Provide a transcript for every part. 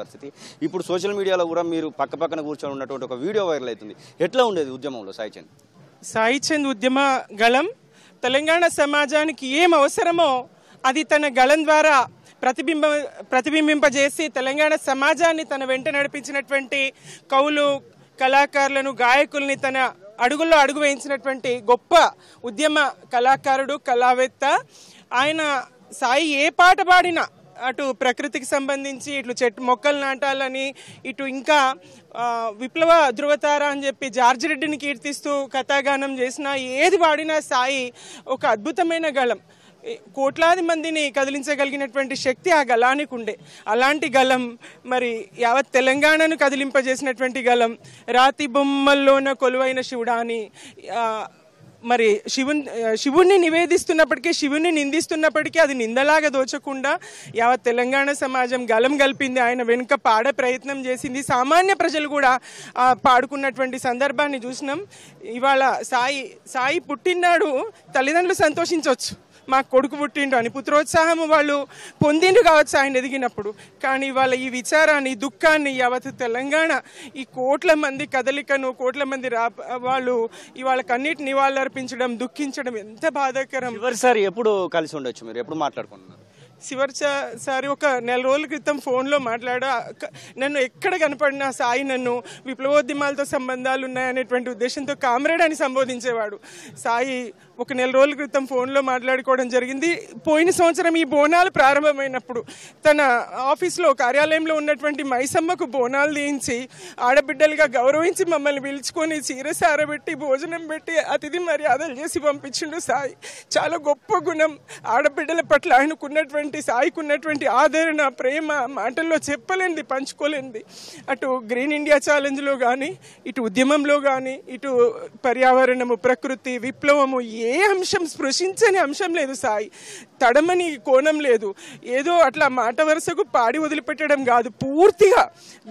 పరిస్థితి ఇప్పుడు సోషల్ మీడియాలో కూడా మీరు పక్క పక్కన కూర్చొని ఉన్నటువంటి ఒక వీడియో వైరల్ అవుతుంది ఎట్లా ఉండేది ఉద్యమంలో సాయి చంద్ సాయి చంద్ ఉద్యమ గళం తెలంగాణ సమాజానికి ఏం అవసరమో అది తన గళం ద్వారా ప్రతిబింబ ప్రతిబింబింపజేసి తెలంగాణ సమాజాన్ని తన వెంట నడిపించినటువంటి కవులు కళాకారులను గాయకుల్ని తన అడుగుల్లో అడుగు వేయించినటువంటి గొప్ప ఉద్యమ కళాకారుడు కళావేత్త ఆయన సాయి ఏ పాట పాడినా అటు ప్రకృతికి సంబంధించి ఇట్లు చెట్టు మొక్కలు నాటాలని ఇటు ఇంకా విప్లవ ధృవతార అని చెప్పి జార్జిరెడ్డిని కీర్తిస్తూ కథాగానం చేసిన ఏది వాడినా సాయి ఒక అద్భుతమైన గళం కోట్లాది మందిని కదిలించగలిగినటువంటి శక్తి ఆ గలానికి ఉండే అలాంటి గలం మరి యావత్ తెలంగాణను కదిలింపజేసినటువంటి గలం రాతి బొమ్మల్లోన కొలువైన శివుడాని మరి శివుని శివుణ్ణి నివేదిస్తున్నప్పటికీ శివుణ్ణి నిందిస్తున్నప్పటికీ అది నిందలాగా దోచకుండా యావత్ తెలంగాణ సమాజం గలం గల్పింది ఆయన వెనుక పాడే ప్రయత్నం చేసింది సామాన్య ప్రజలు కూడా పాడుకున్నటువంటి సందర్భాన్ని చూసినాం ఇవాళ సాయి సాయి పుట్టినాడు తల్లిదండ్రులు సంతోషించవచ్చు మా కొడుకు పుట్టిండు అని పుత్రోత్సాహం వాళ్ళు పొందిండు కావచ్చు ఆయన ఎదిగినప్పుడు కానీ వాళ్ళ ఈ విచారాన్ని దుఃఖాన్ని యావత్ తెలంగాణ ఈ కోట్ల మంది కదలికను కోట్ల మంది రా వాళ్ళు ఇవాళ కన్నీటి నివాళులర్పించడం దుఃఖించడం ఎంత బాధాకరం సార్ ఎప్పుడు కలిసి ఉండొచ్చు మీరు ఎప్పుడు మాట్లాడుకుంటున్నారు చివరిసారి ఒక నెల రోజుల క్రితం ఫోన్లో మాట్లాడ నన్ను ఎక్కడ కనపడినా సాయి నన్ను విప్లవోద్యమాలతో సంబంధాలు ఉన్నాయనేటువంటి ఉద్దేశంతో కామ్రేడ్ అని సంబోధించేవాడు సాయి ఒక నెల రోజుల క్రితం ఫోన్లో మాట్లాడుకోవడం జరిగింది పోయిన సంవత్సరం ఈ బోనాలు ప్రారంభమైనప్పుడు తన ఆఫీస్లో కార్యాలయంలో ఉన్నటువంటి మైసమ్మకు బోనాలు తీయించి ఆడబిడ్డలుగా గౌరవించి మమ్మల్ని పిలుచుకొని చీర సారబెట్టి భోజనం పెట్టి అతిథి మర్యాదలు చేసి పంపించిండు సాయి చాలా గొప్ప గుణం ఆడబిడ్డల పట్ల ఆయనకున్నటువంటి ఉన్నటువంటి సాయికి ఉన్నటువంటి ఆదరణ ప్రేమ మాటల్లో చెప్పలేనిది పంచుకోలేనిది అటు గ్రీన్ ఇండియా ఛాలెంజ్లో కానీ ఇటు ఉద్యమంలో కానీ ఇటు పర్యావరణము ప్రకృతి విప్లవము ఏ అంశం స్పృశించని అంశం లేదు సాయి తడమని కోణం లేదు ఏదో అట్లా మాట వరుసకు పాడి వదిలిపెట్టడం కాదు పూర్తిగా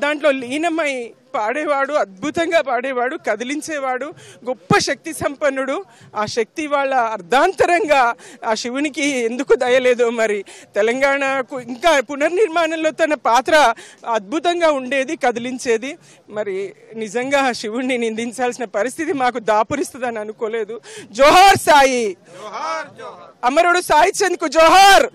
దాంట్లో లీనమై పాడేవాడు అద్భుతంగా పాడేవాడు కదిలించేవాడు గొప్ప శక్తి సంపన్నుడు ఆ శక్తి వాళ్ళ అర్ధాంతరంగా ఆ శివునికి ఎందుకు దయలేదో మరి తెలంగాణకు ఇంకా పునర్నిర్మాణంలో తన పాత్ర అద్భుతంగా ఉండేది కదిలించేది మరి నిజంగా ఆ శివుణ్ణి నిందించాల్సిన పరిస్థితి మాకు దాపురిస్తుందని అనుకోలేదు జోహార్ సాయి అమరుడు సాయి చంద్కు జోహార్